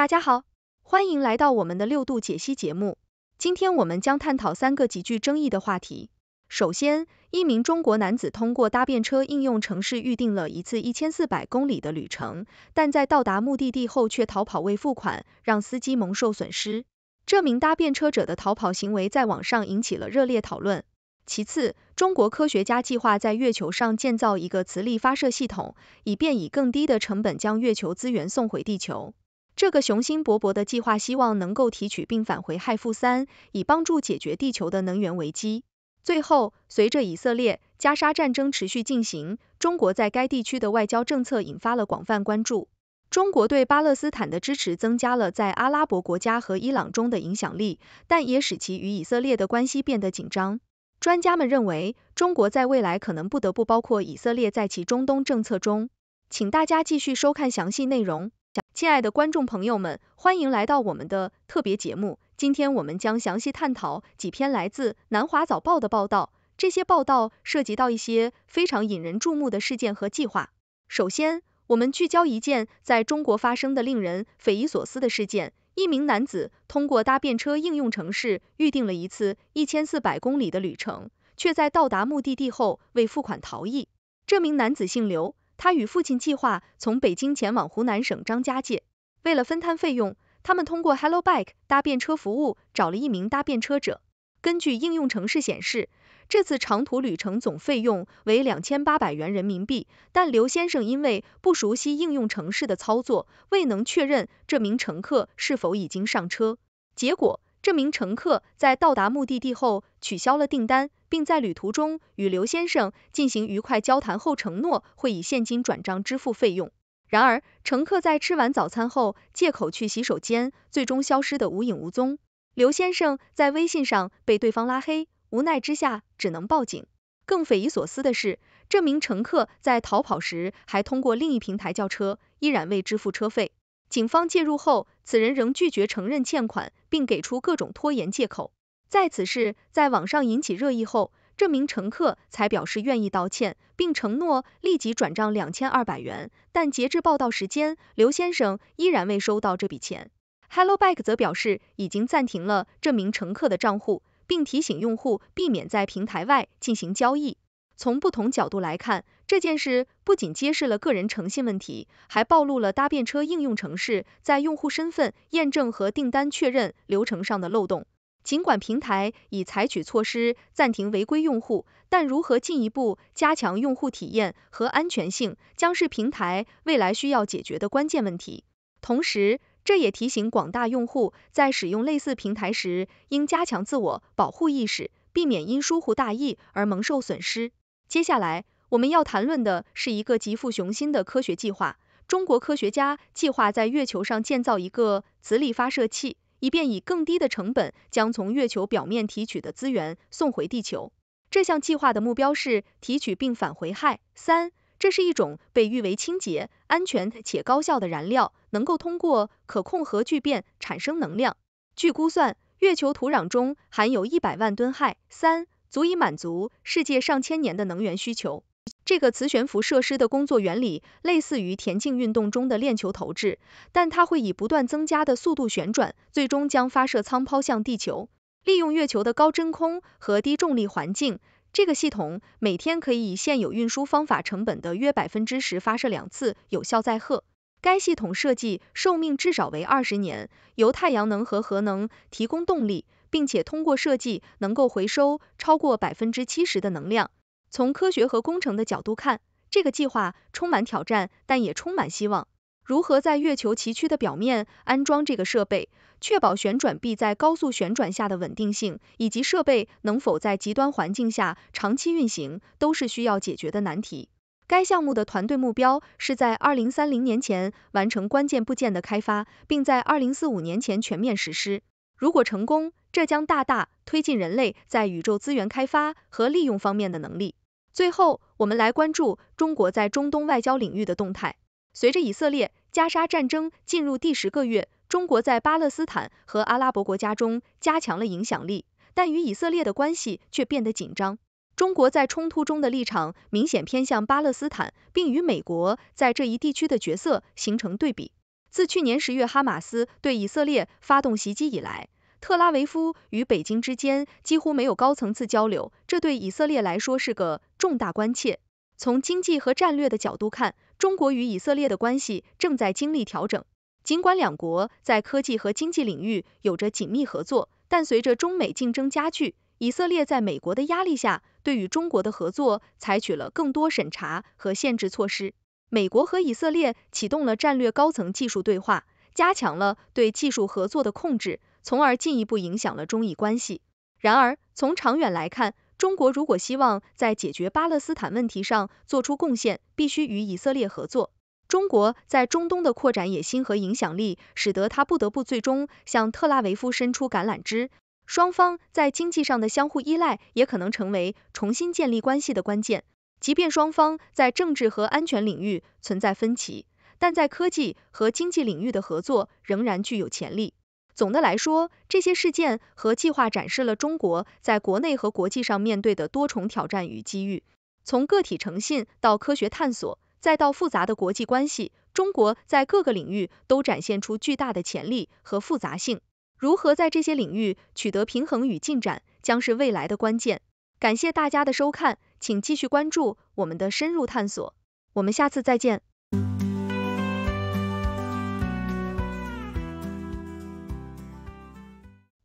大家好，欢迎来到我们的六度解析节目。今天我们将探讨三个极具争议的话题。首先，一名中国男子通过搭便车应用城市预定了一次一千四百公里的旅程，但在到达目的地后却逃跑未付款，让司机蒙受损失。这名搭便车者的逃跑行为在网上引起了热烈讨论。其次，中国科学家计划在月球上建造一个磁力发射系统，以便以更低的成本将月球资源送回地球。这个雄心勃勃的计划希望能够提取并返回氦 -3，以帮助解决地球的能源危机。最后，随着以色列加沙战争持续进行，中国在该地区的外交政策引发了广泛关注。中国对巴勒斯坦的支持增加了在阿拉伯国家和伊朗中的影响力，但也使其与以色列的关系变得紧张。专家们认为，中国在未来可能不得不包括以色列在其中东政策中。请大家继续收看详细内容。亲爱的观众朋友们，欢迎来到我们的特别节目。今天我们将详细探讨几篇来自《南华早报》的报道，这些报道涉及到一些非常引人注目的事件和计划。首先，我们聚焦一件在中国发生的令人匪夷所思的事件：一名男子通过搭便车应用城市预定了一次一千四百公里的旅程，却在到达目的地后未付款逃逸。这名男子姓刘。他与父亲计划从北京前往湖南省张家界，为了分摊费用，他们通过 Hello Bike 搭便车服务找了一名搭便车者。根据应用程式显示，这次长途旅程总费用为两千八百元人民币，但刘先生因为不熟悉应用城市的操作，未能确认这名乘客是否已经上车，结果这名乘客在到达目的地后取消了订单。并在旅途中与刘先生进行愉快交谈后，承诺会以现金转账支付费用。然而，乘客在吃完早餐后，借口去洗手间，最终消失的无影无踪。刘先生在微信上被对方拉黑，无奈之下只能报警。更匪夷所思的是，这名乘客在逃跑时还通过另一平台叫车，依然未支付车费。警方介入后，此人仍拒绝承认欠款，并给出各种拖延借口。在此事在网上引起热议后，这名乘客才表示愿意道歉，并承诺立即转账两千二百元，但截至报道时间，刘先生依然未收到这笔钱。Hello Bike 则表示已经暂停了这名乘客的账户，并提醒用户避免在平台外进行交易。从不同角度来看，这件事不仅揭示了个人诚信问题，还暴露了搭便车应用程式在用户身份验证和订单确认流程上的漏洞。尽管平台已采取措施暂停违规用户，但如何进一步加强用户体验和安全性，将是平台未来需要解决的关键问题。同时，这也提醒广大用户在使用类似平台时，应加强自我保护意识，避免因疏忽大意而蒙受损失。接下来，我们要谈论的是一个极富雄心的科学计划：中国科学家计划在月球上建造一个磁力发射器。以便以更低的成本将从月球表面提取的资源送回地球。这项计划的目标是提取并返回氦三，这是一种被誉为清洁、安全且高效的燃料，能够通过可控核聚变产生能量。据估算，月球土壤中含有一百万吨氦三，足以满足世界上千年的能源需求。这个磁悬浮设施的工作原理类似于田径运动中的链球投掷，但它会以不断增加的速度旋转，最终将发射舱抛向地球。利用月球的高真空和低重力环境，这个系统每天可以以现有运输方法成本的约百分之十发射两次有效载荷。该系统设计寿命至少为二十年，由太阳能和核能提供动力，并且通过设计能够回收超过百分之七十的能量。从科学和工程的角度看，这个计划充满挑战，但也充满希望。如何在月球崎岖的表面安装这个设备，确保旋转臂在高速旋转下的稳定性，以及设备能否在极端环境下长期运行，都是需要解决的难题。该项目的团队目标是在二零三零年前完成关键部件的开发，并在二零四五年前全面实施。如果成功，这将大大推进人类在宇宙资源开发和利用方面的能力。最后，我们来关注中国在中东外交领域的动态。随着以色列加沙战争进入第十个月，中国在巴勒斯坦和阿拉伯国家中加强了影响力，但与以色列的关系却变得紧张。中国在冲突中的立场明显偏向巴勒斯坦，并与美国在这一地区的角色形成对比。自去年十月哈马斯对以色列发动袭击以来，特拉维夫与北京之间几乎没有高层次交流，这对以色列来说是个。重大关切。从经济和战略的角度看，中国与以色列的关系正在经历调整。尽管两国在科技和经济领域有着紧密合作，但随着中美竞争加剧，以色列在美国的压力下，对与中国的合作采取了更多审查和限制措施。美国和以色列启动了战略高层技术对话，加强了对技术合作的控制，从而进一步影响了中以关系。然而，从长远来看，中国如果希望在解决巴勒斯坦问题上做出贡献，必须与以色列合作。中国在中东的扩展野心和影响力，使得他不得不最终向特拉维夫伸出橄榄枝。双方在经济上的相互依赖，也可能成为重新建立关系的关键。即便双方在政治和安全领域存在分歧，但在科技和经济领域的合作仍然具有潜力。总的来说，这些事件和计划展示了中国在国内和国际上面对的多重挑战与机遇。从个体诚信到科学探索，再到复杂的国际关系，中国在各个领域都展现出巨大的潜力和复杂性。如何在这些领域取得平衡与进展，将是未来的关键。感谢大家的收看，请继续关注我们的深入探索。我们下次再见。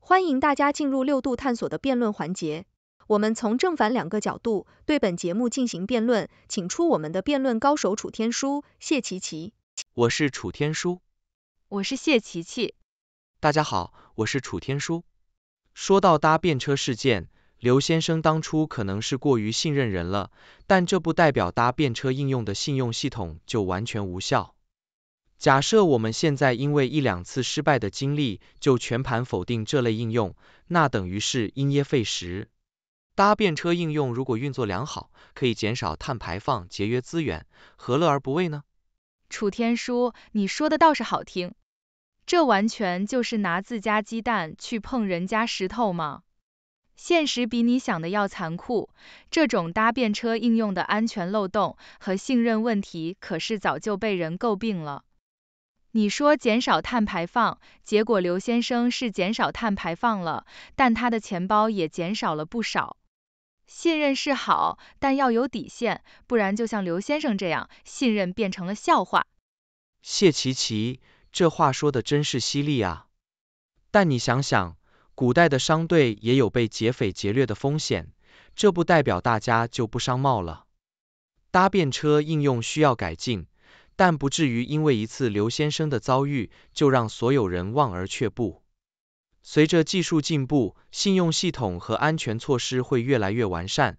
欢迎大家进入六度探索的辩论环节，我们从正反两个角度对本节目进行辩论，请出我们的辩论高手楚天舒、谢琪琪。我是楚天舒。我是谢琪琪。大家好，我是楚天舒。说到搭便车事件，刘先生当初可能是过于信任人了，但这不代表搭便车应用的信用系统就完全无效。假设我们现在因为一两次失败的经历就全盘否定这类应用，那等于是因噎废食。搭便车应用如果运作良好，可以减少碳排放，节约资源，何乐而不为呢？楚天舒，你说的倒是好听，这完全就是拿自家鸡蛋去碰人家石头吗？现实比你想的要残酷，这种搭便车应用的安全漏洞和信任问题，可是早就被人诟病了。你说减少碳排放，结果刘先生是减少碳排放了，但他的钱包也减少了不少。信任是好，但要有底线，不然就像刘先生这样，信任变成了笑话。谢奇奇，这话说的真是犀利啊！但你想想，古代的商队也有被劫匪劫掠的风险，这不代表大家就不商贸了。搭便车应用需要改进。但不至于因为一次刘先生的遭遇就让所有人望而却步。随着技术进步，信用系统和安全措施会越来越完善。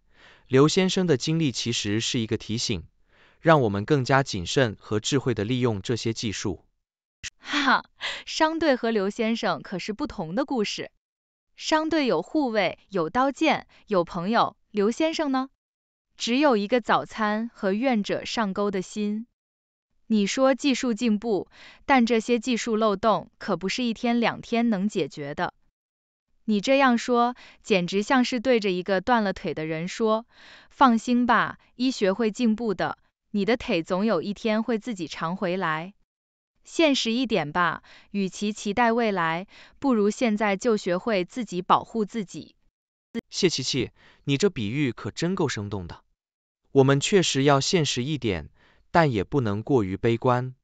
刘先生的经历其实是一个提醒，让我们更加谨慎和智慧地利用这些技术。哈哈，商队和刘先生可是不同的故事。商队有护卫，有刀剑，有朋友。刘先生呢？只有一个早餐和愿者上钩的心。你说技术进步，但这些技术漏洞可不是一天两天能解决的。你这样说，简直像是对着一个断了腿的人说：“放心吧，医学会进步的，你的腿总有一天会自己长回来。”现实一点吧，与其期待未来，不如现在就学会自己保护自己。谢琪琪，你这比喻可真够生动的。我们确实要现实一点。但也不能过于悲观。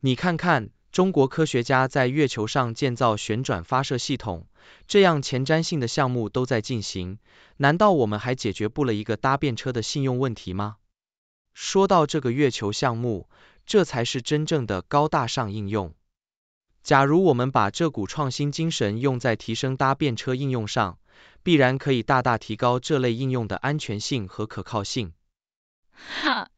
你看看，中国科学家在月球上建造旋转发射系统，这样前瞻性的项目都在进行，难道我们还解决不了一个搭便车的信用问题吗？说到这个月球项目，这才是真正的高大上应用。假如我们把这股创新精神用在提升搭便车应用上，必然可以大大提高这类应用的安全性和可靠性。哈，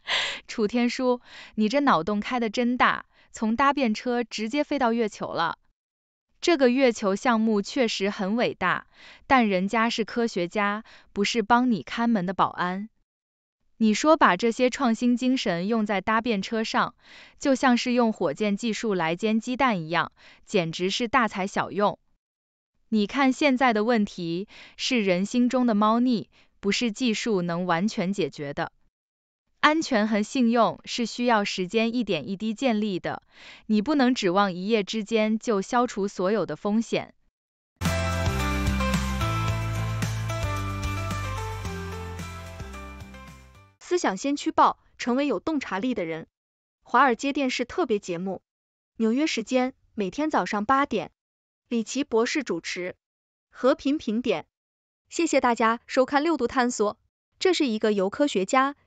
楚天舒，你这脑洞开的真大，从搭便车直接飞到月球了。这个月球项目确实很伟大，但人家是科学家，不是帮你看门的保安。你说把这些创新精神用在搭便车上，就像是用火箭技术来煎鸡蛋一样，简直是大材小用。你看现在的问题是人心中的猫腻，不是技术能完全解决的。安全和信用是需要时间一点一滴建立的，你不能指望一夜之间就消除所有的风险。思想先驱报，成为有洞察力的人。华尔街电视特别节目，纽约时间每天早上八点，李奇博士主持。和平评点，谢谢大家收看六度探索，这是一个由科学家。